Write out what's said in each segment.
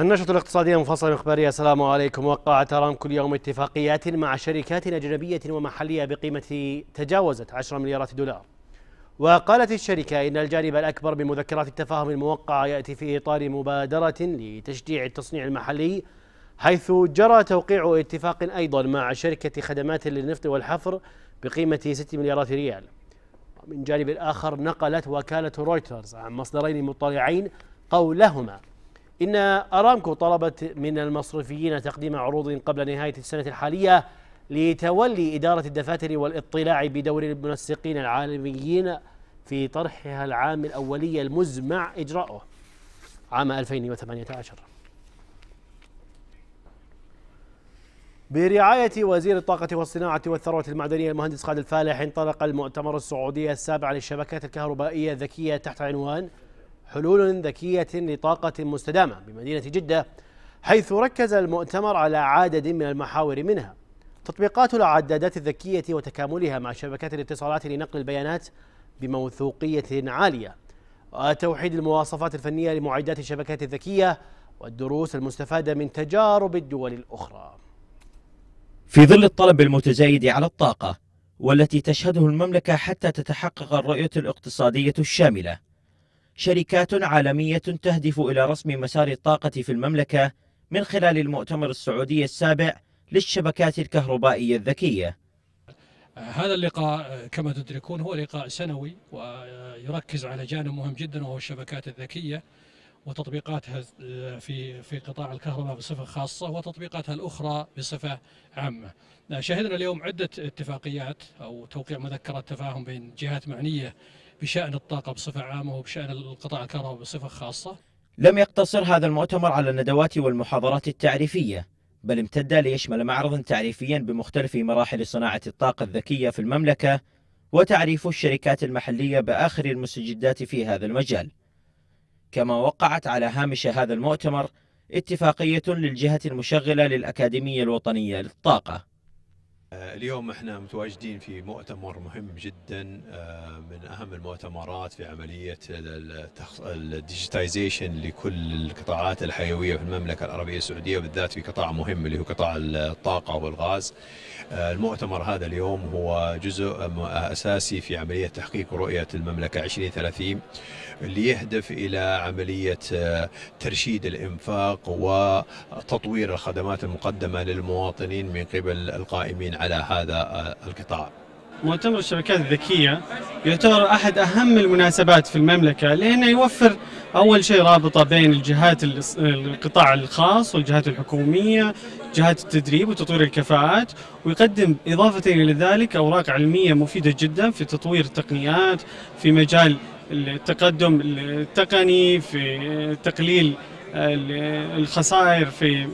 النشرة الاقتصادية المفصلة الإخبارية السلام عليكم وقع ترام كل يوم اتفاقيات مع شركات أجنبية ومحلية بقيمة تجاوزت 10 مليارات دولار وقالت الشركة إن الجانب الأكبر من مذكرات التفاهم الموقعة يأتي في إطار مبادرة لتشجيع التصنيع المحلي حيث جرى توقيع اتفاق أيضا مع شركة خدمات للنفط والحفر بقيمة 6 مليارات ريال من جانب آخر نقلت وكالة رويترز عن مصدرين مطلعين قولهما إن أرامكو طلبت من المصرفيين تقديم عروض قبل نهاية السنة الحالية لتولي إدارة الدفاتر والاطلاع بدور المنسقين العالميين في طرحها العام الأولي المزمع إجراؤه عام 2018 برعاية وزير الطاقة والصناعة والثروة المعدنية المهندس خالد الفالح انطلق المؤتمر السعودي السابع للشبكات الكهربائية الذكية تحت عنوان حلول ذكية لطاقة مستدامة بمدينة جدة حيث ركز المؤتمر على عدد من المحاور منها تطبيقات العدادات الذكية وتكاملها مع شبكات الاتصالات لنقل البيانات بموثوقية عالية وتوحيد المواصفات الفنية لمعدات الشبكات الذكية والدروس المستفادة من تجارب الدول الأخرى في ظل الطلب المتزايد على الطاقة والتي تشهده المملكة حتى تتحقق الرؤية الاقتصادية الشاملة شركات عالمية تهدف إلى رسم مسار الطاقة في المملكة من خلال المؤتمر السعودي السابع للشبكات الكهربائية الذكية هذا اللقاء كما تدركون هو لقاء سنوي ويركز على جانب مهم جدا وهو الشبكات الذكية وتطبيقاتها في في قطاع الكهرباء بصفه خاصه وتطبيقاتها الاخرى بصفه عامه. شهدنا اليوم عده اتفاقيات او توقيع مذكره تفاهم بين جهات معنيه بشأن الطاقة بصفة عامة وبشأن القطاع الكهرباء بصفة خاصة لم يقتصر هذا المؤتمر على الندوات والمحاضرات التعريفية بل امتد ليشمل معرضا تعريفيا بمختلف مراحل صناعة الطاقة الذكية في المملكة وتعريف الشركات المحلية بآخر المستجدات في هذا المجال كما وقعت على هامش هذا المؤتمر اتفاقية للجهة المشغلة للأكاديمية الوطنية للطاقة آه، اليوم احنا متواجدين في مؤتمر مهم جدا آه، من اهم المؤتمرات في عمليه الديجيتايزيشن لكل القطاعات الحيويه في المملكه العربيه السعوديه بالذات في قطاع مهم اللي هو قطاع الطاقه والغاز. آه، المؤتمر هذا اليوم هو جزء اساسي في عمليه تحقيق رؤيه المملكه 2030 اللي يهدف الى عمليه ترشيد الانفاق وتطوير الخدمات المقدمه للمواطنين من قبل القائمين على هذا آه، القطاع مؤتمر الشبكات الذكية يعتبر أحد أهم المناسبات في المملكة لأنه يوفر أول شيء رابطة بين الجهات القطاع الخاص والجهات الحكومية جهات التدريب وتطوير الكفاءات ويقدم إضافة إلى ذلك أوراق علمية مفيدة جدا في تطوير التقنيات في مجال التقدم التقني في تقليل آه، الخسائر في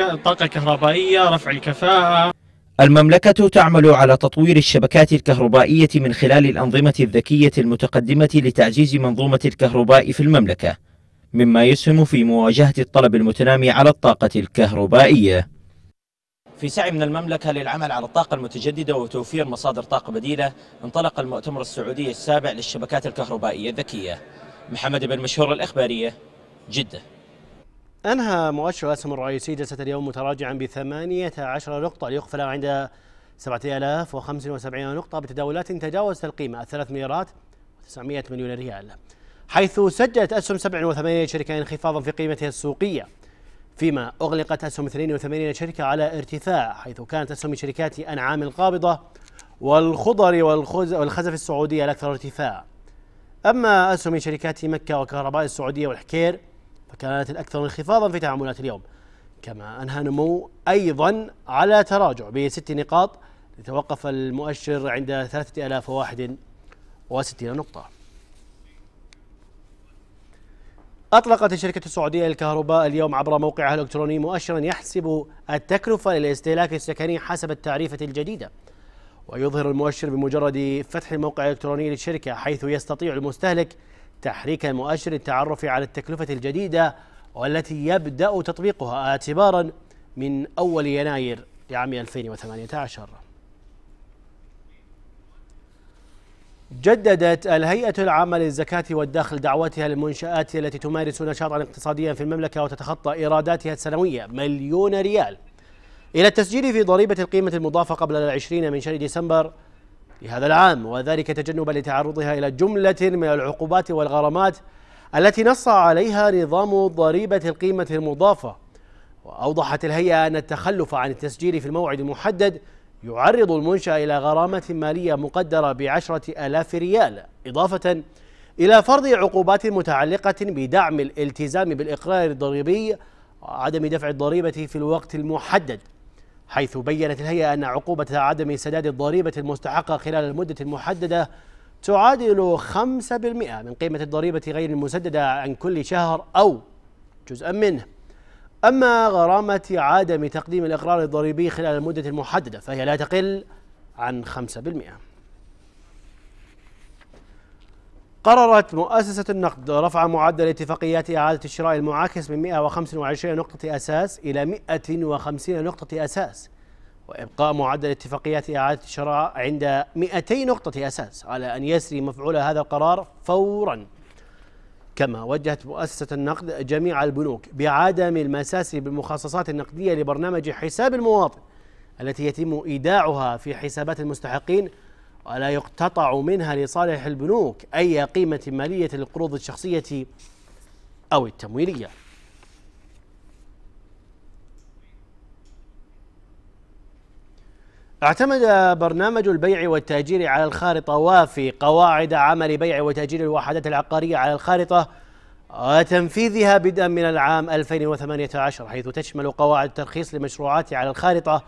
الطاقة آه، الكهربائية رفع الكفاءة المملكة تعمل على تطوير الشبكات الكهربائية من خلال الأنظمة الذكية المتقدمة لتعزيز منظومة الكهرباء في المملكة مما يسهم في مواجهة الطلب المتنامي على الطاقة الكهربائية في سعي من المملكة للعمل على الطاقة المتجددة وتوفير مصادر طاقة بديلة انطلق المؤتمر السعودي السابع للشبكات الكهربائية الذكية محمد بن مشهور الإخبارية جدة أنهى مؤشر الأسهم الرئيسي جلسة اليوم متراجعا ب 18 نقطة ليقفل عند 7075 نقطة بتداولات تجاوزت القيمة 3 مليارات و900 مليون ريال حيث سجلت أسهم 87 شركة انخفاضا في قيمتها السوقية فيما أغلقت أسهم 82 شركة على ارتفاع حيث كانت أسهم شركات أنعام القابضة والخضر والخزف السعودية الأكثر ارتفاع أما أسهم شركات مكة وكهرباء السعودية والحكير فكانت الأكثر انخفاضا في تعاملات اليوم كما أنهى نمو أيضا على تراجع بست نقاط لتوقف المؤشر عند 3061 نقطة أطلقت الشركة السعودية للكهرباء اليوم عبر موقعها الإلكتروني مؤشرا يحسب التكلفة للاستهلاك السكني حسب التعريفة الجديدة ويظهر المؤشر بمجرد فتح الموقع الإلكتروني للشركة حيث يستطيع المستهلك تحريك مؤشر التعرف على التكلفة الجديدة والتي يبدأ تطبيقها اعتبارا من أول يناير لعام 2018 جددت الهيئة العامة للزكاة والدخل دعوتها للمنشآت التي تمارس نشاطا اقتصاديا في المملكة وتتخطى إيراداتها السنوية مليون ريال إلى التسجيل في ضريبة القيمة المضافة قبل العشرين من شهر ديسمبر لهذا العام وذلك تجنبا لتعرضها إلى جملة من العقوبات والغرامات التي نص عليها نظام ضريبة القيمة المضافة وأوضحت الهيئة أن التخلف عن التسجيل في الموعد المحدد يعرض المنشأ إلى غرامة مالية مقدرة بعشرة ألاف ريال إضافة إلى فرض عقوبات متعلقة بدعم الالتزام بالإقرار الضريبي وعدم دفع الضريبة في الوقت المحدد حيث بينت الهيئة أن عقوبة عدم سداد الضريبة المستحقة خلال المدة المحددة تعادل 5% من قيمة الضريبة غير المسددة عن كل شهر أو جزءا منه أما غرامة عدم تقديم الإقرار الضريبي خلال المدة المحددة فهي لا تقل عن 5% قررت مؤسسة النقد رفع معدل اتفاقيات إعادة الشراء المعاكس من 125 نقطة أساس إلى 150 نقطة أساس وإبقاء معدل اتفاقيات إعادة الشراء عند 200 نقطة أساس على أن يسري مفعول هذا القرار فورا كما وجهت مؤسسة النقد جميع البنوك بعدم المساس بالمخصصات النقدية لبرنامج حساب المواطن التي يتم إيداعها في حسابات المستحقين ولا يقتطع منها لصالح البنوك أي قيمة مالية للقروض الشخصية أو التمويلية اعتمد برنامج البيع والتأجير على الخارطة وفي قواعد عمل بيع وتأجير الوحدات العقارية على الخارطة وتنفيذها بدءا من العام 2018 حيث تشمل قواعد الترخيص لمشروعات على الخارطة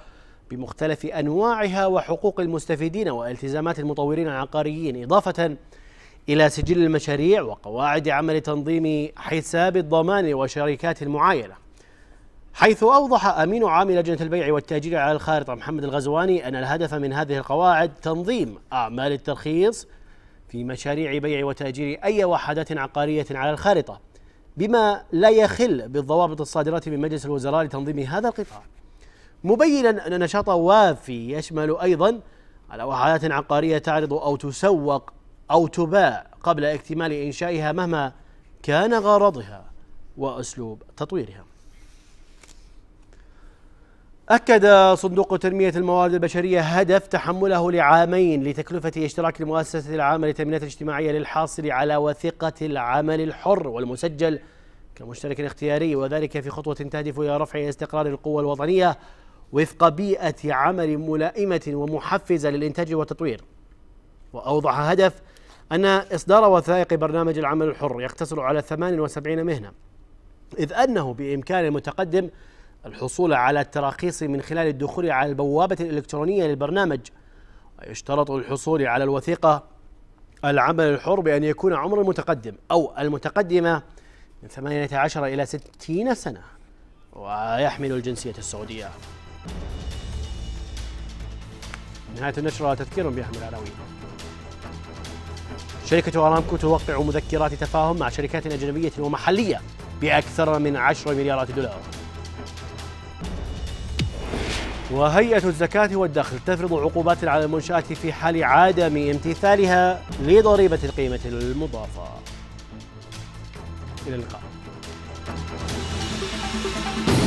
بمختلف أنواعها وحقوق المستفيدين والتزامات المطورين العقاريين إضافة إلى سجل المشاريع وقواعد عمل تنظيم حساب الضمان وشركات المعاينة حيث أوضح أمين عام لجنة البيع والتأجير على الخارطة محمد الغزواني أن الهدف من هذه القواعد تنظيم أعمال الترخيص في مشاريع بيع وتأجير أي وحدات عقارية على الخارطة بما لا يخل بالضوابط الصادرة من مجلس الوزراء لتنظيم هذا القطاع مبينا أن نشاط وافي يشمل أيضا على وحدات عقارية تعرض أو تسوق أو تباع قبل اكتمال إنشائها مهما كان غرضها وأسلوب تطويرها أكد صندوق تنمية الموارد البشرية هدف تحمله لعامين لتكلفة اشتراك المؤسسة العامة للتأمينات الاجتماعية للحاصل على وثيقة العمل الحر والمسجل كمشترك اختياري وذلك في خطوة تهدف إلى رفع استقرار القوى الوطنية وفق بيئة عمل ملائمة ومحفزة للإنتاج والتطوير وأوضح هدف أن إصدار وثائق برنامج العمل الحر يقتصر على 78 مهنة إذ أنه بإمكان المتقدم الحصول على التراخيص من خلال الدخول على البوابة الإلكترونية للبرنامج ويشترط الحصول على الوثيقة العمل الحر بأن يكون عمر المتقدم أو المتقدمة من 18 إلى 60 سنة ويحمل الجنسية السعودية نهاية النشرة تذكير بأهم العناوين شركة أرامكو توقع مذكرات تفاهم مع شركات أجنبية ومحلية بأكثر من 10 مليارات دولار وهيئة الزكاة والدخل تفرض عقوبات على المنشآت في حال عدم امتثالها لضريبة القيمة المضافة إلى اللقاء